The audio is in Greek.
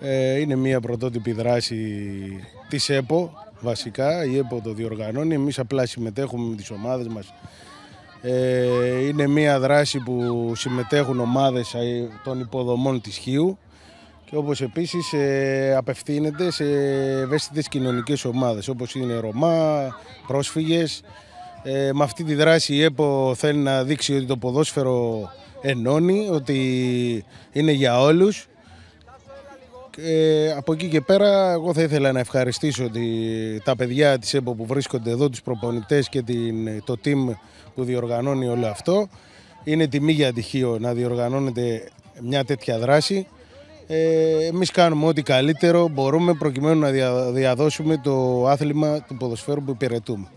Ε, είναι μια πρωτότυπη δράση της ΕΠΟ βασικά, η ΕΠΟ το διοργανώνει, εμείς απλά συμμετέχουμε με τις ομάδες μας. Ε, είναι μια δράση που συμμετέχουν ομάδες ε, των υποδομών της Χίου και όπως επίσης απευθύνεται σε ευαίσθητες κοινωνικές ομάδες όπως είναι Ρωμά, πρόσφυγες. με αυτή τη δράση η ΕΠΟ θέλει να δείξει ότι το ποδόσφαιρο ενώνει, ότι είναι για όλους ε, από εκεί και πέρα, εγώ θα ήθελα να ευχαριστήσω τη, τα παιδιά της ΕΠΟ που βρίσκονται εδώ, τους προπονητές και την, το team που διοργανώνει όλο αυτό. Είναι τιμή για τυχείο να διοργανώνεται μια τέτοια δράση. Ε, εμείς κάνουμε ό,τι καλύτερο μπορούμε προκειμένου να διαδώσουμε το άθλημα του ποδοσφαίρου που υπηρετούμε.